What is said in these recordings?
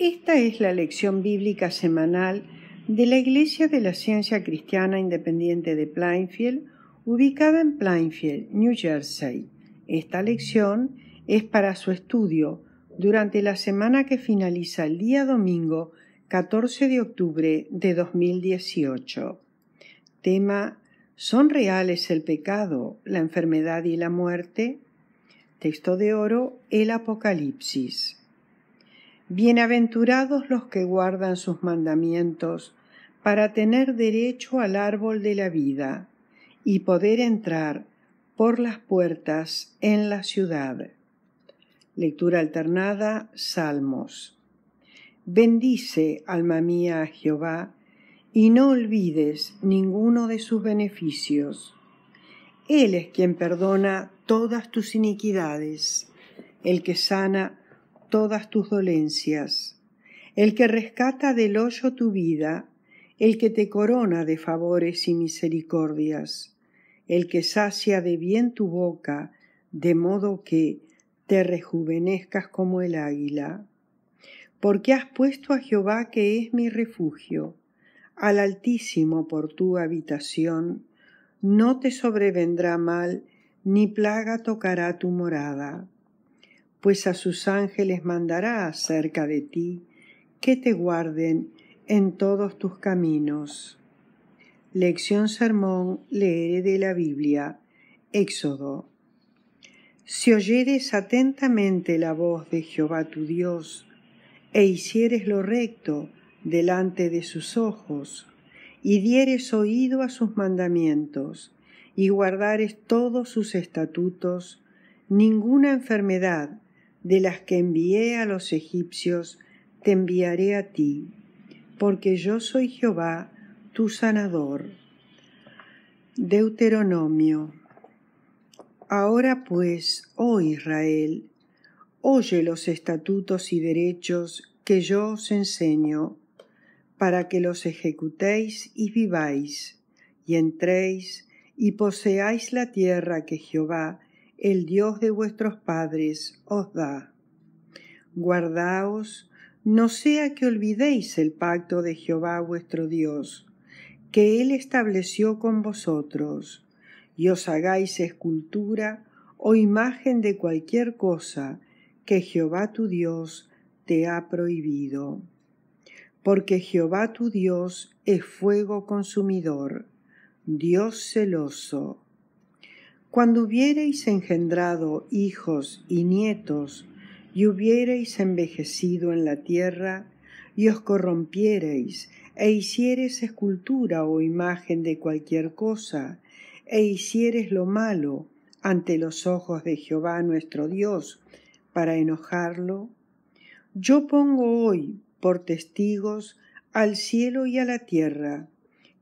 Esta es la lección bíblica semanal de la Iglesia de la Ciencia Cristiana Independiente de Plainfield, ubicada en Plainfield, New Jersey. Esta lección es para su estudio durante la semana que finaliza el día domingo 14 de octubre de 2018. Tema ¿Son reales el pecado, la enfermedad y la muerte? Texto de oro El Apocalipsis. Bienaventurados los que guardan sus mandamientos, para tener derecho al árbol de la vida y poder entrar por las puertas en la ciudad. Lectura alternada Salmos. Bendice, alma mía, a Jehová, y no olvides ninguno de sus beneficios. Él es quien perdona todas tus iniquidades, el que sana todas tus dolencias, el que rescata del hoyo tu vida, el que te corona de favores y misericordias, el que sacia de bien tu boca, de modo que te rejuvenezcas como el águila. Porque has puesto a Jehová que es mi refugio, al Altísimo por tu habitación, no te sobrevendrá mal, ni plaga tocará tu morada pues a sus ángeles mandará acerca de ti, que te guarden en todos tus caminos. Lección Sermón, leeré de la Biblia, Éxodo. Si oyeres atentamente la voz de Jehová tu Dios, e hicieres lo recto delante de sus ojos, y dieres oído a sus mandamientos, y guardares todos sus estatutos, ninguna enfermedad de las que envié a los egipcios, te enviaré a ti, porque yo soy Jehová, tu sanador. Deuteronomio. Ahora pues, oh Israel, oye los estatutos y derechos que yo os enseño, para que los ejecutéis y viváis, y entréis y poseáis la tierra que Jehová, el Dios de vuestros padres os da. Guardaos, no sea que olvidéis el pacto de Jehová vuestro Dios, que Él estableció con vosotros, y os hagáis escultura o imagen de cualquier cosa que Jehová tu Dios te ha prohibido. Porque Jehová tu Dios es fuego consumidor, Dios celoso cuando hubiereis engendrado hijos y nietos, y hubiereis envejecido en la tierra, y os corrompiereis, e hiciereis escultura o imagen de cualquier cosa, e hiciereis lo malo ante los ojos de Jehová nuestro Dios, para enojarlo, yo pongo hoy por testigos al cielo y a la tierra,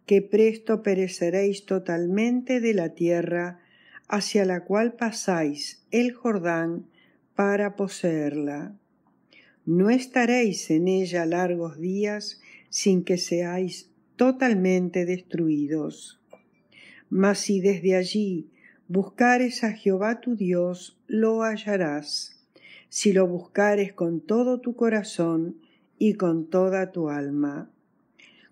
que presto pereceréis totalmente de la tierra, hacia la cual pasáis el Jordán para poseerla. No estaréis en ella largos días sin que seáis totalmente destruidos. Mas si desde allí buscares a Jehová tu Dios, lo hallarás, si lo buscares con todo tu corazón y con toda tu alma.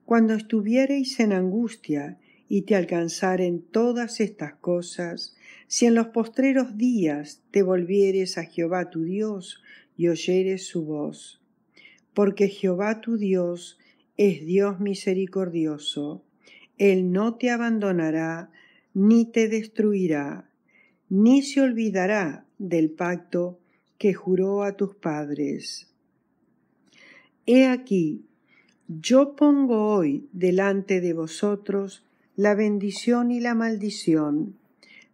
Cuando estuviereis en angustia y te en todas estas cosas, si en los postreros días te volvieres a Jehová tu Dios y oyeres su voz. Porque Jehová tu Dios es Dios misericordioso, Él no te abandonará, ni te destruirá, ni se olvidará del pacto que juró a tus padres. He aquí, yo pongo hoy delante de vosotros la bendición y la maldición.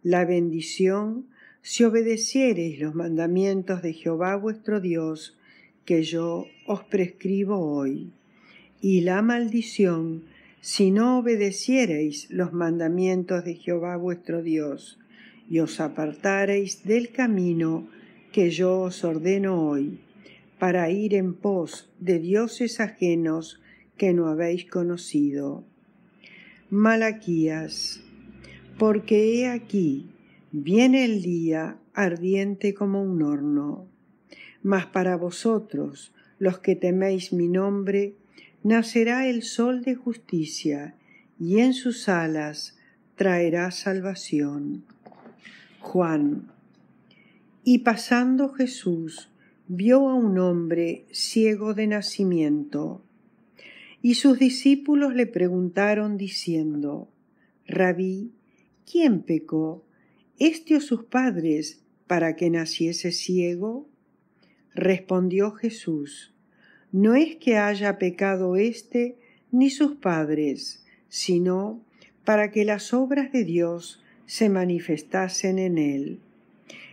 La bendición si obedeciereis los mandamientos de Jehová vuestro Dios, que yo os prescribo hoy. Y la maldición si no obedeciereis los mandamientos de Jehová vuestro Dios, y os apartareis del camino que yo os ordeno hoy, para ir en pos de dioses ajenos que no habéis conocido Malaquías, porque he aquí, viene el día ardiente como un horno. Mas para vosotros, los que teméis mi nombre, nacerá el sol de justicia, y en sus alas traerá salvación. Juan. Y pasando Jesús, vio a un hombre ciego de nacimiento, y sus discípulos le preguntaron diciendo, Rabí, ¿quién pecó, este o sus padres, para que naciese ciego? Respondió Jesús, No es que haya pecado éste ni sus padres, sino para que las obras de Dios se manifestasen en él.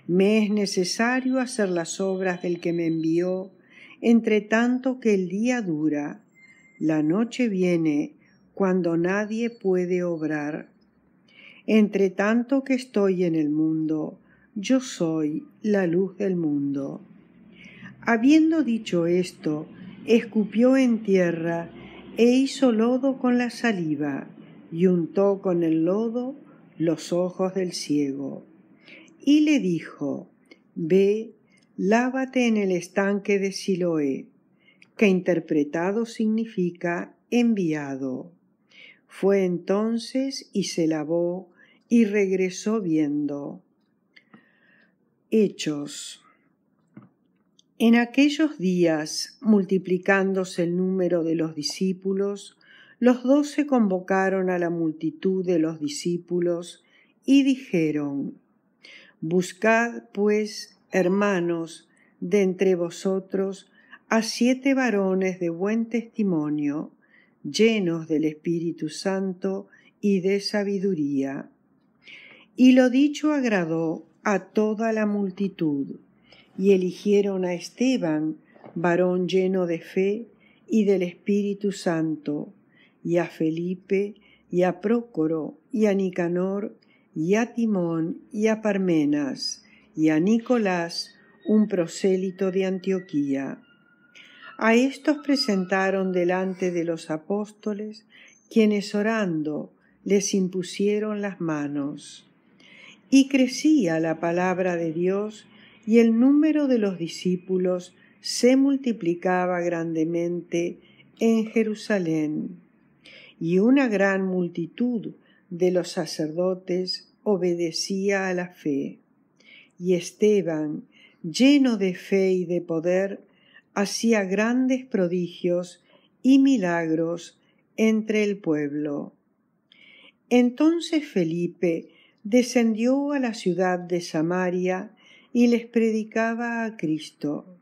Me es necesario hacer las obras del que me envió, entre tanto que el día dura la noche viene cuando nadie puede obrar. Entre tanto que estoy en el mundo, yo soy la luz del mundo. Habiendo dicho esto, escupió en tierra e hizo lodo con la saliva y untó con el lodo los ojos del ciego. Y le dijo, Ve, lávate en el estanque de Siloé que interpretado significa enviado. Fue entonces y se lavó y regresó viendo. Hechos. En aquellos días, multiplicándose el número de los discípulos, los doce convocaron a la multitud de los discípulos y dijeron, Buscad, pues, hermanos, de entre vosotros a siete varones de buen testimonio, llenos del Espíritu Santo y de sabiduría. Y lo dicho agradó a toda la multitud, y eligieron a Esteban, varón lleno de fe y del Espíritu Santo, y a Felipe, y a Prócoro, y a Nicanor, y a Timón, y a Parmenas, y a Nicolás, un prosélito de Antioquía a estos presentaron delante de los apóstoles, quienes orando les impusieron las manos. Y crecía la palabra de Dios, y el número de los discípulos se multiplicaba grandemente en Jerusalén. Y una gran multitud de los sacerdotes obedecía a la fe. Y Esteban, lleno de fe y de poder, hacía grandes prodigios y milagros entre el pueblo. Entonces Felipe descendió a la ciudad de Samaria y les predicaba a Cristo.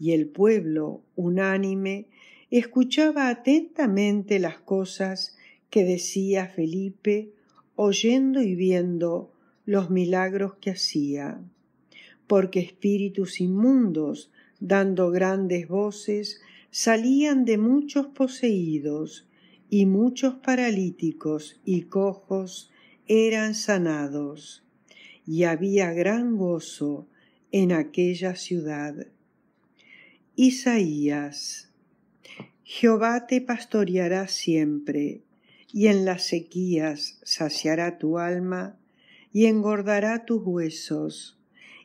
Y el pueblo, unánime, escuchaba atentamente las cosas que decía Felipe, oyendo y viendo los milagros que hacía, porque espíritus inmundos dando grandes voces, salían de muchos poseídos, y muchos paralíticos y cojos eran sanados, y había gran gozo en aquella ciudad. Isaías Jehová te pastoreará siempre, y en las sequías saciará tu alma, y engordará tus huesos,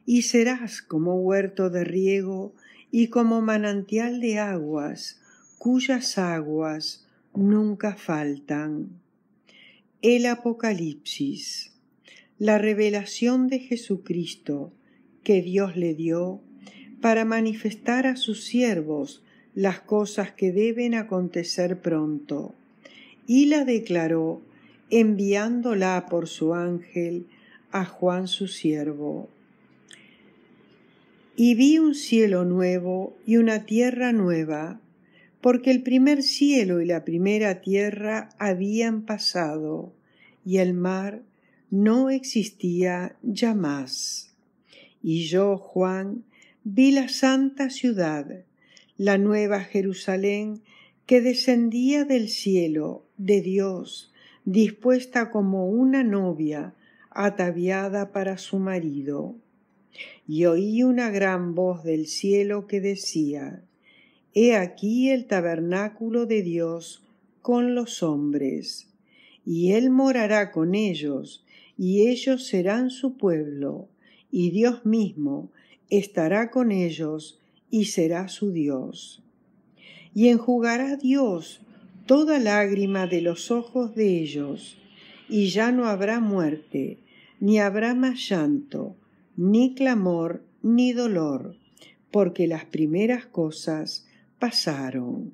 y serás como huerto de riego y como manantial de aguas, cuyas aguas nunca faltan. El Apocalipsis, la revelación de Jesucristo que Dios le dio para manifestar a sus siervos las cosas que deben acontecer pronto, y la declaró enviándola por su ángel a Juan su siervo. Y vi un cielo nuevo y una tierra nueva, porque el primer cielo y la primera tierra habían pasado, y el mar no existía ya más. Y yo, Juan, vi la santa ciudad, la nueva Jerusalén, que descendía del cielo, de Dios, dispuesta como una novia, ataviada para su marido y oí una gran voz del cielo que decía He aquí el tabernáculo de Dios con los hombres, y él morará con ellos, y ellos serán su pueblo, y Dios mismo estará con ellos y será su Dios. Y enjugará Dios toda lágrima de los ojos de ellos, y ya no habrá muerte, ni habrá más llanto, ni clamor, ni dolor, porque las primeras cosas pasaron.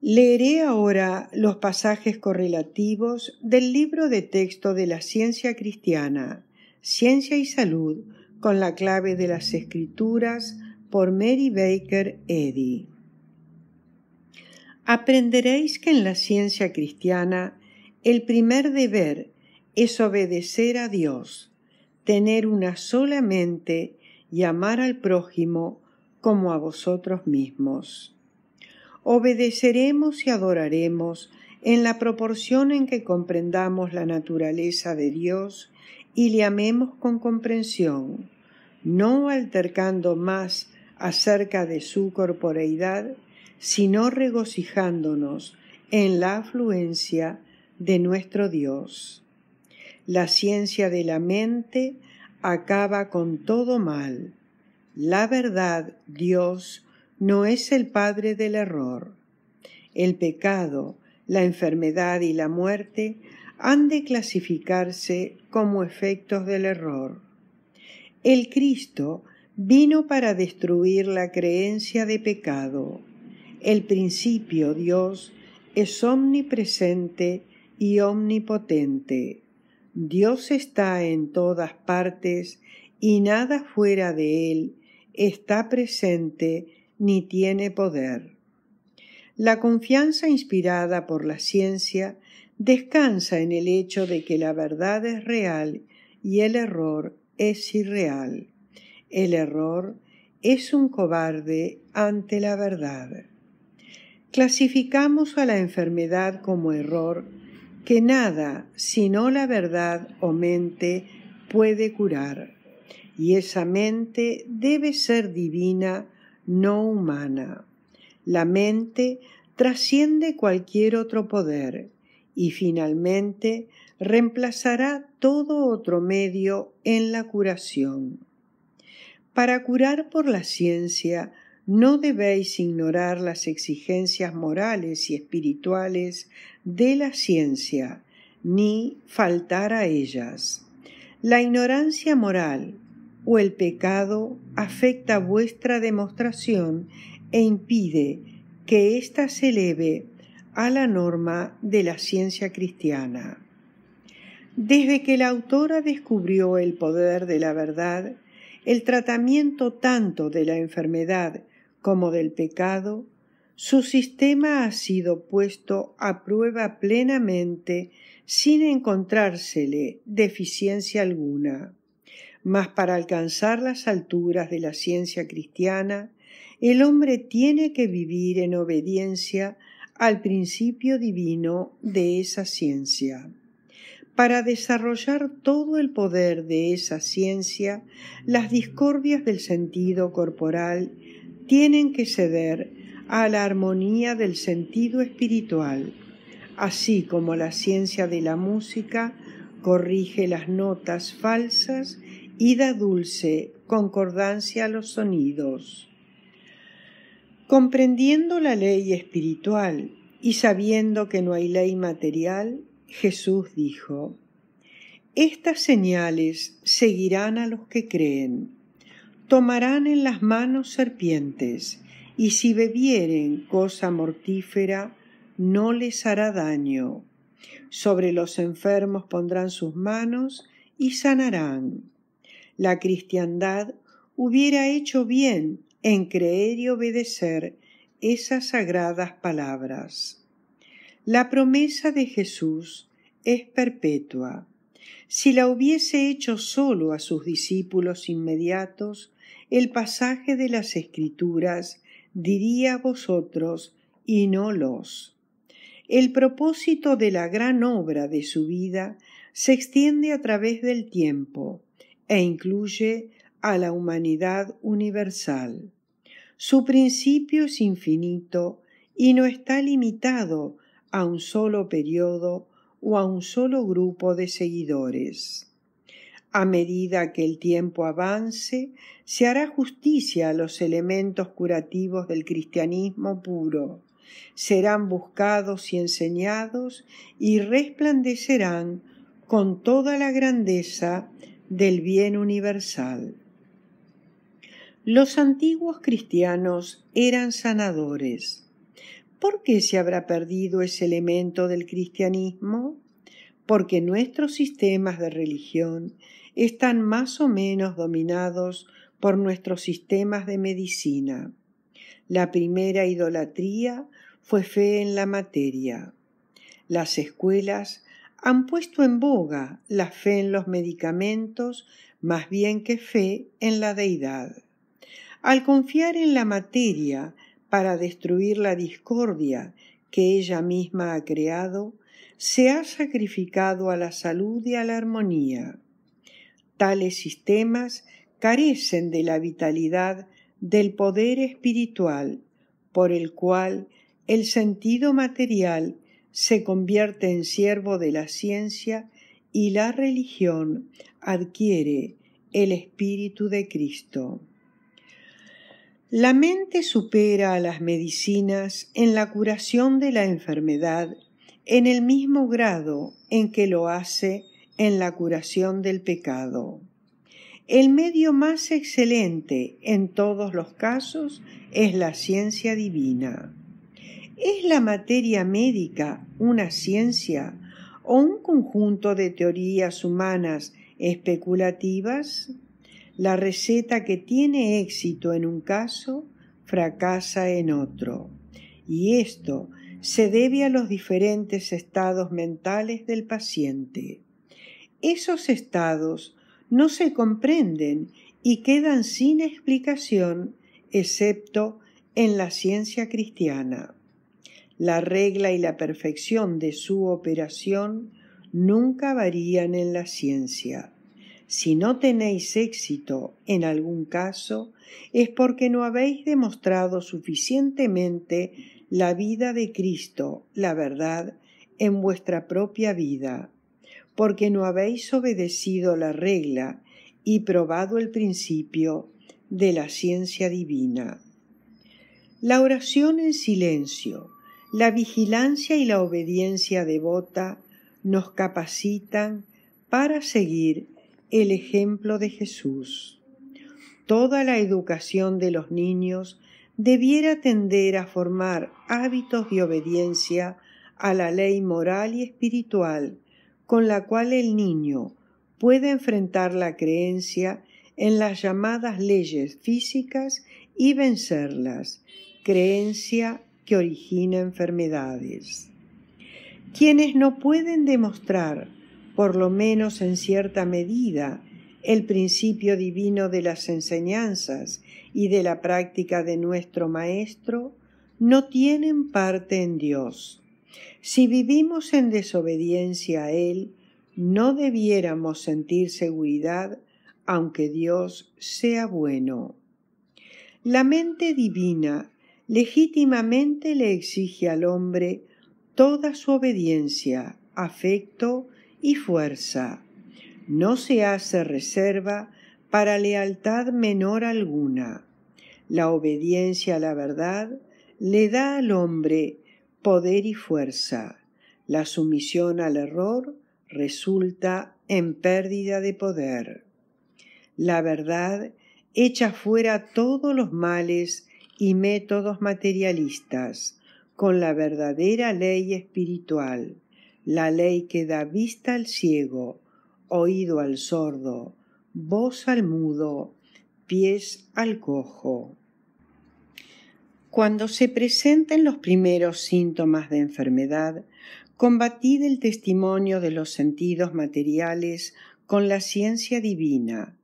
Leeré ahora los pasajes correlativos del libro de texto de la ciencia cristiana, Ciencia y Salud, con la clave de las escrituras por Mary Baker Eddy. Aprenderéis que en la ciencia cristiana el primer deber es obedecer a Dios tener una sola mente y amar al prójimo como a vosotros mismos. Obedeceremos y adoraremos en la proporción en que comprendamos la naturaleza de Dios y le amemos con comprensión, no altercando más acerca de su corporeidad, sino regocijándonos en la afluencia de nuestro Dios. La ciencia de la mente acaba con todo mal. La verdad, Dios, no es el padre del error. El pecado, la enfermedad y la muerte han de clasificarse como efectos del error. El Cristo vino para destruir la creencia de pecado. El principio Dios es omnipresente y omnipotente. Dios está en todas partes y nada fuera de él está presente ni tiene poder. La confianza inspirada por la ciencia descansa en el hecho de que la verdad es real y el error es irreal. El error es un cobarde ante la verdad. Clasificamos a la enfermedad como error que nada sino la verdad o mente puede curar, y esa mente debe ser divina, no humana. La mente trasciende cualquier otro poder y finalmente reemplazará todo otro medio en la curación. Para curar por la ciencia no debéis ignorar las exigencias morales y espirituales de la ciencia, ni faltar a ellas. La ignorancia moral o el pecado afecta vuestra demostración e impide que ésta se eleve a la norma de la ciencia cristiana. Desde que la autora descubrió el poder de la verdad, el tratamiento tanto de la enfermedad como del pecado, su sistema ha sido puesto a prueba plenamente sin encontrársele deficiencia alguna. Mas para alcanzar las alturas de la ciencia cristiana, el hombre tiene que vivir en obediencia al principio divino de esa ciencia. Para desarrollar todo el poder de esa ciencia, las discordias del sentido corporal tienen que ceder a la armonía del sentido espiritual, así como la ciencia de la música corrige las notas falsas y da dulce concordancia a los sonidos. Comprendiendo la ley espiritual y sabiendo que no hay ley material, Jesús dijo, Estas señales seguirán a los que creen tomarán en las manos serpientes, y si bebieren cosa mortífera, no les hará daño. Sobre los enfermos pondrán sus manos y sanarán. La cristiandad hubiera hecho bien en creer y obedecer esas sagradas palabras. La promesa de Jesús es perpetua. Si la hubiese hecho solo a sus discípulos inmediatos, el pasaje de las Escrituras diría vosotros y no los. El propósito de la gran obra de su vida se extiende a través del tiempo e incluye a la humanidad universal. Su principio es infinito y no está limitado a un solo periodo o a un solo grupo de seguidores. A medida que el tiempo avance, se hará justicia a los elementos curativos del cristianismo puro. Serán buscados y enseñados y resplandecerán con toda la grandeza del bien universal. Los antiguos cristianos eran sanadores. ¿Por qué se habrá perdido ese elemento del cristianismo? Porque nuestros sistemas de religión están más o menos dominados por nuestros sistemas de medicina. La primera idolatría fue fe en la materia. Las escuelas han puesto en boga la fe en los medicamentos más bien que fe en la deidad. Al confiar en la materia para destruir la discordia que ella misma ha creado, se ha sacrificado a la salud y a la armonía. Tales sistemas carecen de la vitalidad del poder espiritual, por el cual el sentido material se convierte en siervo de la ciencia y la religión adquiere el espíritu de Cristo. La mente supera a las medicinas en la curación de la enfermedad en el mismo grado en que lo hace en la curación del pecado. El medio más excelente en todos los casos es la ciencia divina. ¿Es la materia médica una ciencia o un conjunto de teorías humanas especulativas? La receta que tiene éxito en un caso fracasa en otro. Y esto se debe a los diferentes estados mentales del paciente. Esos estados no se comprenden y quedan sin explicación excepto en la ciencia cristiana. La regla y la perfección de su operación nunca varían en la ciencia. Si no tenéis éxito en algún caso, es porque no habéis demostrado suficientemente la vida de Cristo, la verdad, en vuestra propia vida porque no habéis obedecido la regla y probado el principio de la ciencia divina. La oración en silencio, la vigilancia y la obediencia devota nos capacitan para seguir el ejemplo de Jesús. Toda la educación de los niños debiera tender a formar hábitos de obediencia a la ley moral y espiritual con la cual el niño puede enfrentar la creencia en las llamadas leyes físicas y vencerlas, creencia que origina enfermedades. Quienes no pueden demostrar, por lo menos en cierta medida, el principio divino de las enseñanzas y de la práctica de nuestro Maestro, no tienen parte en Dios si vivimos en desobediencia a Él, no debiéramos sentir seguridad aunque Dios sea bueno. La mente divina legítimamente le exige al hombre toda su obediencia, afecto y fuerza. No se hace reserva para lealtad menor alguna. La obediencia a la verdad le da al hombre poder y fuerza. La sumisión al error resulta en pérdida de poder. La verdad echa fuera todos los males y métodos materialistas con la verdadera ley espiritual, la ley que da vista al ciego, oído al sordo, voz al mudo, pies al cojo. Cuando se presenten los primeros síntomas de enfermedad, combatid el testimonio de los sentidos materiales con la ciencia divina.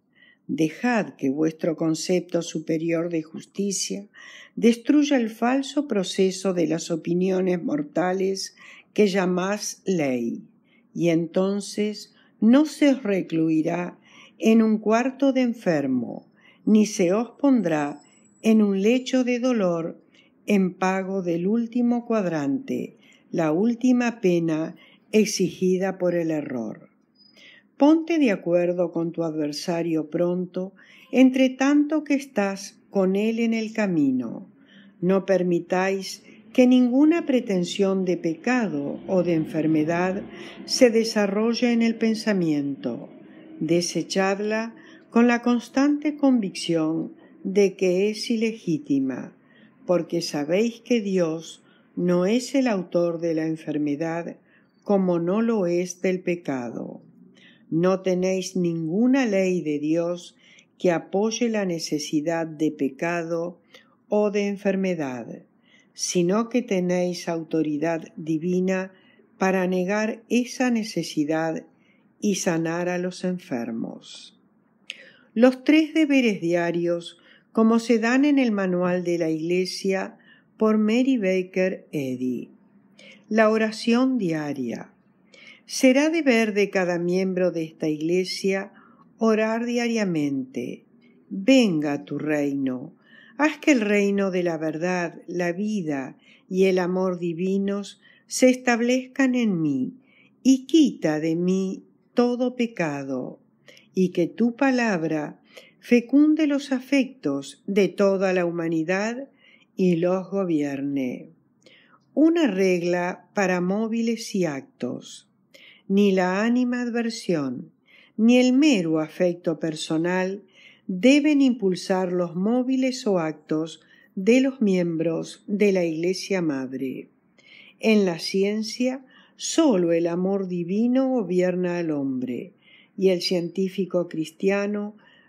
Dejad que vuestro concepto superior de justicia destruya el falso proceso de las opiniones mortales que llamás ley, y entonces no se os recluirá en un cuarto de enfermo, ni se os pondrá en un lecho de dolor en pago del último cuadrante, la última pena exigida por el error. Ponte de acuerdo con tu adversario pronto, entre tanto que estás con él en el camino. No permitáis que ninguna pretensión de pecado o de enfermedad se desarrolle en el pensamiento. Desechadla con la constante convicción de que es ilegítima, porque sabéis que Dios no es el autor de la enfermedad como no lo es del pecado. No tenéis ninguna ley de Dios que apoye la necesidad de pecado o de enfermedad, sino que tenéis autoridad divina para negar esa necesidad y sanar a los enfermos. Los tres deberes diarios como se dan en el manual de la Iglesia por Mary Baker Eddy. La oración diaria. Será deber de cada miembro de esta Iglesia orar diariamente. Venga tu reino. Haz que el reino de la verdad, la vida y el amor divinos se establezcan en mí y quita de mí todo pecado, y que tu palabra fecunde los afectos de toda la humanidad y los gobierne. Una regla para móviles y actos. Ni la ánima adversión ni el mero afecto personal deben impulsar los móviles o actos de los miembros de la Iglesia Madre. En la ciencia, sólo el amor divino gobierna al hombre, y el científico cristiano